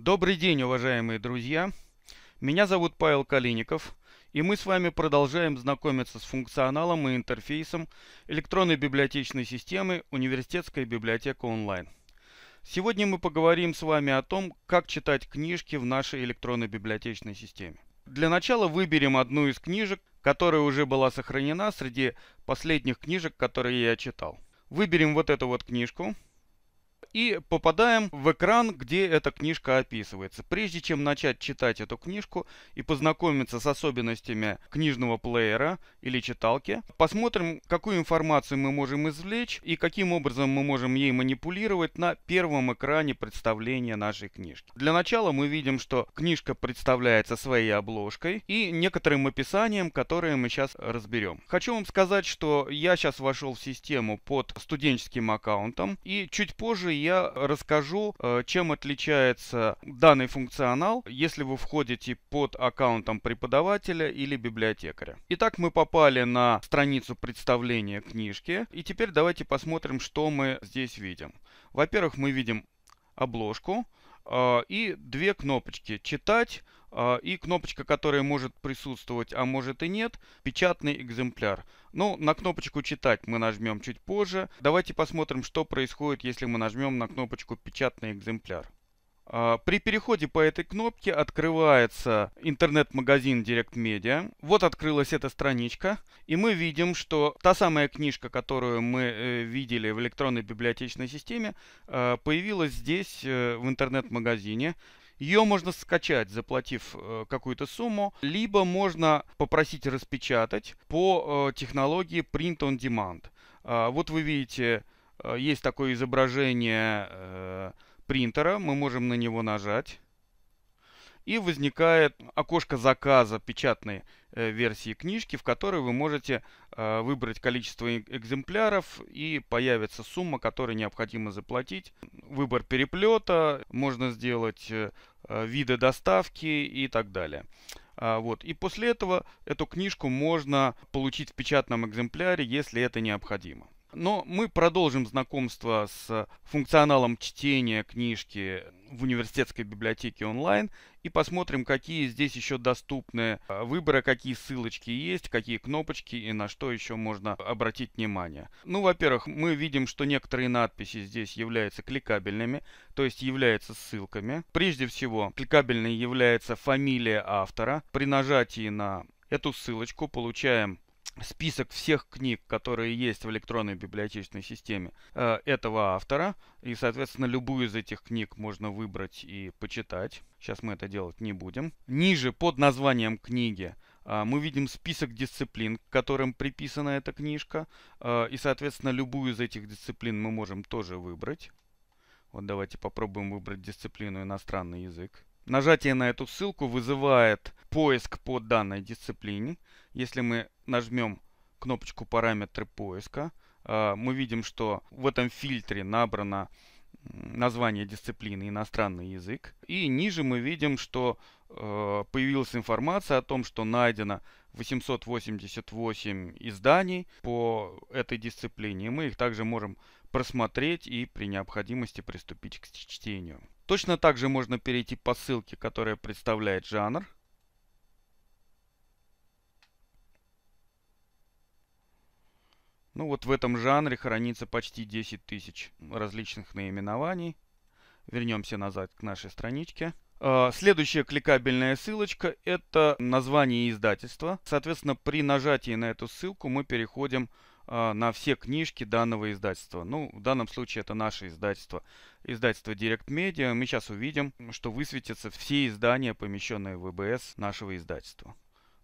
Добрый день, уважаемые друзья! Меня зовут Павел Калиников, и мы с вами продолжаем знакомиться с функционалом и интерфейсом электронной библиотечной системы Университетская библиотека онлайн. Сегодня мы поговорим с вами о том, как читать книжки в нашей электронной библиотечной системе. Для начала выберем одну из книжек, которая уже была сохранена среди последних книжек, которые я читал. Выберем вот эту вот книжку – и попадаем в экран, где эта книжка описывается. Прежде чем начать читать эту книжку и познакомиться с особенностями книжного плеера или читалки, посмотрим, какую информацию мы можем извлечь и каким образом мы можем ей манипулировать на первом экране представления нашей книжки. Для начала мы видим, что книжка представляется своей обложкой и некоторым описанием, которое мы сейчас разберем. Хочу вам сказать, что я сейчас вошел в систему под студенческим аккаунтом и чуть позже я расскажу, э, чем отличается данный функционал, если вы входите под аккаунтом преподавателя или библиотекаря. Итак, мы попали на страницу представления книжки. И теперь давайте посмотрим, что мы здесь видим. Во-первых, мы видим обложку э, и две кнопочки «Читать», а, и кнопочка, которая может присутствовать, а может и нет, печатный экземпляр. Ну, на кнопочку «Читать» мы нажмем чуть позже. Давайте посмотрим, что происходит, если мы нажмем на кнопочку «Печатный экземпляр». А, при переходе по этой кнопке открывается интернет-магазин Direct Media. Вот открылась эта страничка. И мы видим, что та самая книжка, которую мы э, видели в электронной библиотечной системе, а, появилась здесь э, в интернет-магазине. Ее можно скачать, заплатив э, какую-то сумму, либо можно попросить распечатать по э, технологии Print on Demand. А, вот вы видите, э, есть такое изображение принтера, мы можем на него нажать и возникает окошко заказа печатной э, версии книжки, в которой вы можете э, выбрать количество экземпляров и появится сумма, которую необходимо заплатить. Выбор переплета можно сделать, э, виды доставки и так далее. А, вот. И после этого эту книжку можно получить в печатном экземпляре, если это необходимо. Но мы продолжим знакомство с функционалом чтения книжки в университетской библиотеке онлайн и посмотрим, какие здесь еще доступны э, выборы, какие ссылочки есть, какие кнопочки и на что еще можно обратить внимание. Ну, во-первых, мы видим, что некоторые надписи здесь являются кликабельными, то есть являются ссылками. Прежде всего, кликабельной является фамилия автора. При нажатии на эту ссылочку получаем список всех книг, которые есть в электронной библиотечной системе э, этого автора. И, соответственно, любую из этих книг можно выбрать и почитать. Сейчас мы это делать не будем. Ниже под названием книги э, мы видим список дисциплин, к которым приписана эта книжка. Э, и, соответственно, любую из этих дисциплин мы можем тоже выбрать. Вот давайте попробуем выбрать дисциплину иностранный язык. Нажатие на эту ссылку вызывает поиск по данной дисциплине. Если мы нажмем кнопочку «Параметры поиска», а, мы видим, что в этом фильтре набрано название дисциплины «Иностранный язык». И ниже мы видим, что а, появилась информация о том, что найдено 888 изданий по этой дисциплине. Мы их также можем просмотреть и при необходимости приступить к чтению. Точно так же можно перейти по ссылке, которая представляет жанр. Ну вот в этом жанре хранится почти 10 тысяч различных наименований. Вернемся назад к нашей страничке. А, следующая кликабельная ссылочка – это название издательства. Соответственно, при нажатии на эту ссылку мы переходим а, на все книжки данного издательства. Ну, в данном случае это наше издательство. Издательство Direct Media. Мы сейчас увидим, что высветятся все издания, помещенные в ВБС нашего издательства.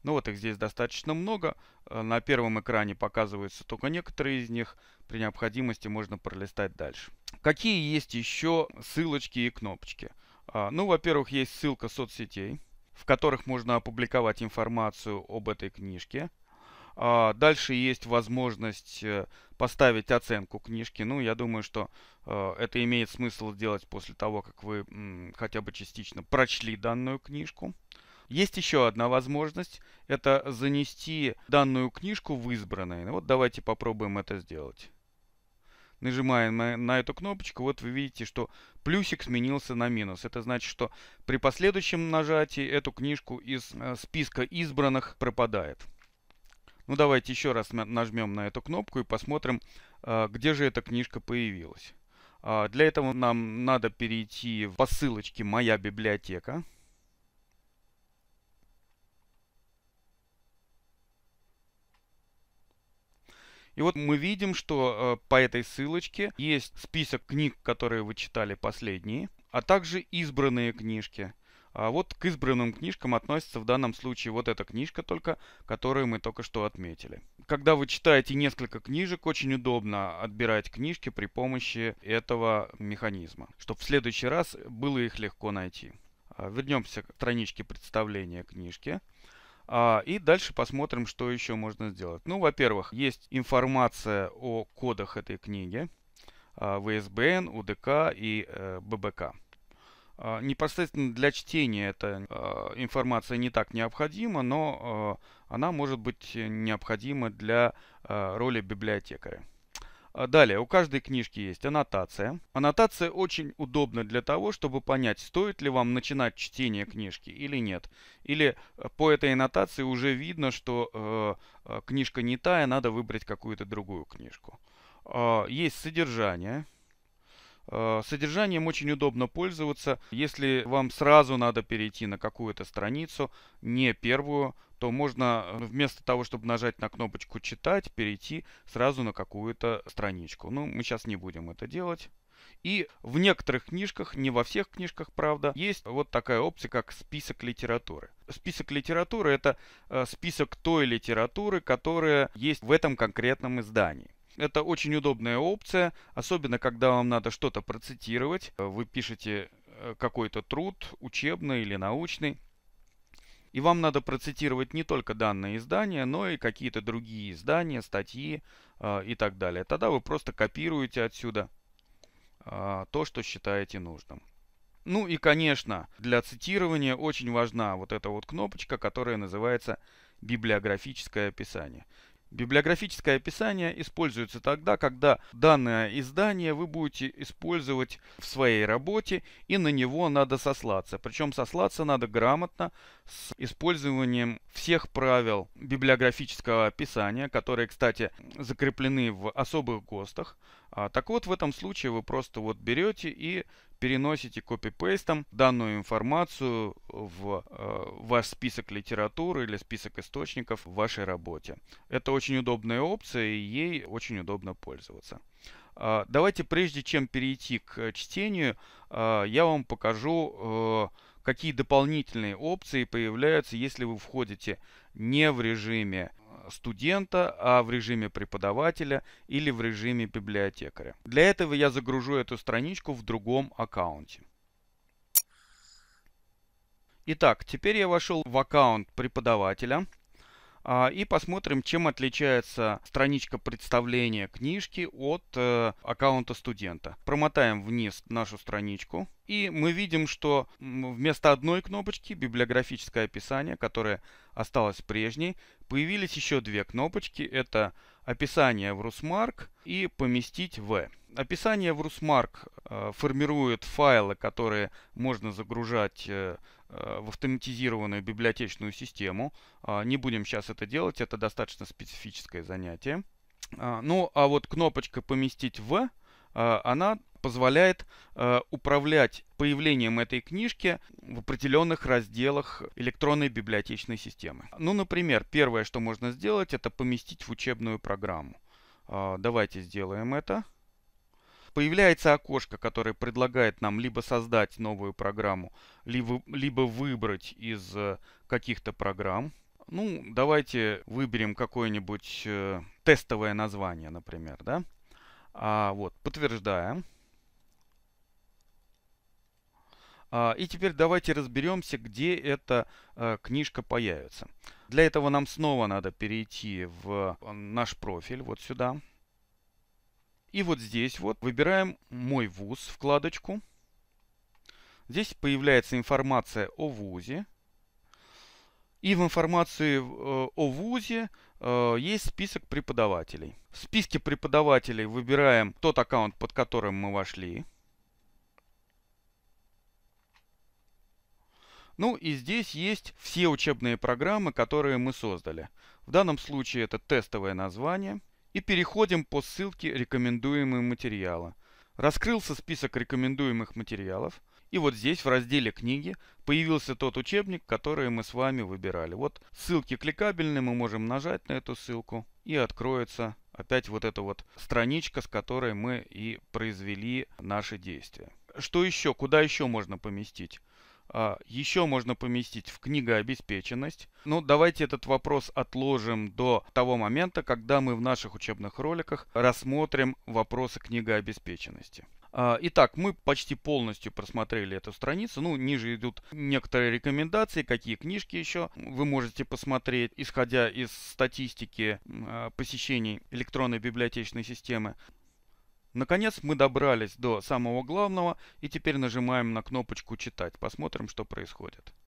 Ну вот их здесь достаточно много. А, на первом экране показываются только некоторые из них. При необходимости можно пролистать дальше. Какие есть еще ссылочки и кнопочки? А, ну, во-первых, есть ссылка соцсетей, в которых можно опубликовать информацию об этой книжке. А, дальше есть возможность э, поставить оценку книжки. Ну, я думаю, что э, это имеет смысл делать после того, как вы хотя бы частично прочли данную книжку. Есть еще одна возможность, это занести данную книжку в избранное. Ну, вот давайте попробуем это сделать. Нажимаем на эту кнопочку, вот вы видите, что плюсик сменился на минус. Это значит, что при последующем нажатии эту книжку из э, списка избранных пропадает. Ну давайте еще раз нажмем на эту кнопку и посмотрим, а, где же эта книжка появилась. А, для этого нам надо перейти по ссылочке «Моя библиотека». И вот мы видим, что а, по этой ссылочке есть список книг, которые вы читали последние, а также избранные книжки – а вот к избранным книжкам относится в данном случае вот эта книжка только, которую мы только что отметили. Когда вы читаете несколько книжек, очень удобно отбирать книжки при помощи этого механизма, чтобы в следующий раз было их легко найти. А, вернемся к страничке представления книжки. А, и дальше посмотрим, что еще можно сделать. Ну, во-первых, есть информация о кодах этой книги. А, ВСБН, УДК и э, ББК. А, непосредственно для чтения эта а, информация не так необходима, но а, она может быть необходима для роли библиотекаря. Далее, у каждой книжки есть аннотация. Аннотация очень удобна для того, чтобы понять, стоит ли вам начинать чтение книжки или нет. Или по этой аннотации уже видно, что э, книжка не та, и надо выбрать какую-то другую книжку. Э, есть содержание, Э, содержанием очень удобно пользоваться. Если вам сразу надо перейти на какую-то страницу, не первую, то можно э, вместо того, чтобы нажать на кнопочку «Читать», перейти сразу на какую-то страничку. Ну, мы сейчас не будем это делать. И в некоторых книжках, не во всех книжках, правда, есть вот такая опция, как список литературы. Список литературы – это э, список той литературы, которая есть в этом конкретном издании. Это очень удобная опция, особенно когда вам надо что-то процитировать. Э, вы пишете э, какой-то труд, учебный или научный. И вам надо процитировать не только данное издание, но и какие-то другие издания, статьи э, и так далее. Тогда вы просто копируете отсюда э, то, что считаете нужным. Ну и, конечно, для цитирования очень важна вот эта вот кнопочка, которая называется библиографическое описание. Библиографическое описание используется тогда, когда данное издание вы будете использовать в своей работе и на него надо сослаться. Причем сослаться надо грамотно с использованием всех правил библиографического описания, которые, кстати, закреплены в особых ГОСТах. А, так вот, в этом случае вы просто вот берете и переносите копипейстом данную информацию в э, ваш список литературы или список источников в вашей работе. Это очень удобная опция и ей очень удобно пользоваться. Э, давайте прежде чем перейти к чтению, э, я вам покажу э, какие дополнительные опции появляются, если вы входите не в режиме студента, а в режиме преподавателя или в режиме библиотекаря. Для этого я загружу эту страничку в другом аккаунте. Итак, теперь я вошел в аккаунт преподавателя. А, и посмотрим, чем отличается страничка представления книжки от э, аккаунта студента. Промотаем вниз нашу страничку. И мы видим, что вместо одной кнопочки библиографическое описание, которое осталась прежней. Появились еще две кнопочки. Это описание в Русмарк и поместить в. Описание в Русмарк э, формирует файлы, которые можно загружать э, э, в автоматизированную библиотечную систему. А, не будем сейчас это делать, это достаточно специфическое занятие. А, ну, а вот кнопочка «Поместить в» А, она позволяет а, управлять появлением этой книжки в определенных разделах электронной библиотечной системы. Ну, например, первое, что можно сделать, это поместить в учебную программу. А, давайте сделаем это. Появляется окошко, которое предлагает нам либо создать новую программу, либо, либо выбрать из э, каких-то программ. Ну, давайте выберем какое-нибудь э, тестовое название, например, да? А, вот, подтверждаем. А, и теперь давайте разберемся, где эта а, книжка появится. Для этого нам снова надо перейти в э, наш профиль, вот сюда. И вот здесь вот выбираем «Мой вуз» вкладочку. Здесь появляется информация о вузе. И в информации э, о ВУЗе э, есть список преподавателей. В списке преподавателей выбираем тот аккаунт, под которым мы вошли. Ну и здесь есть все учебные программы, которые мы создали. В данном случае это тестовое название. И переходим по ссылке «Рекомендуемые материалы». Раскрылся список рекомендуемых материалов – и вот здесь в разделе книги появился тот учебник, который мы с вами выбирали. Вот ссылки кликабельные, мы можем нажать на эту ссылку и откроется опять вот эта вот страничка, с которой мы и произвели наши действия. Что еще? Куда еще можно поместить? А, еще можно поместить в книгообеспеченность. Но ну, давайте этот вопрос отложим до того момента, когда мы в наших учебных роликах рассмотрим вопросы книгообеспеченности. А, итак, мы почти полностью просмотрели эту страницу. Ну, ниже идут некоторые рекомендации, какие книжки еще вы можете посмотреть, исходя из статистики а, посещений электронной библиотечной системы. Наконец мы добрались до самого главного и теперь нажимаем на кнопочку «Читать». Посмотрим, что происходит.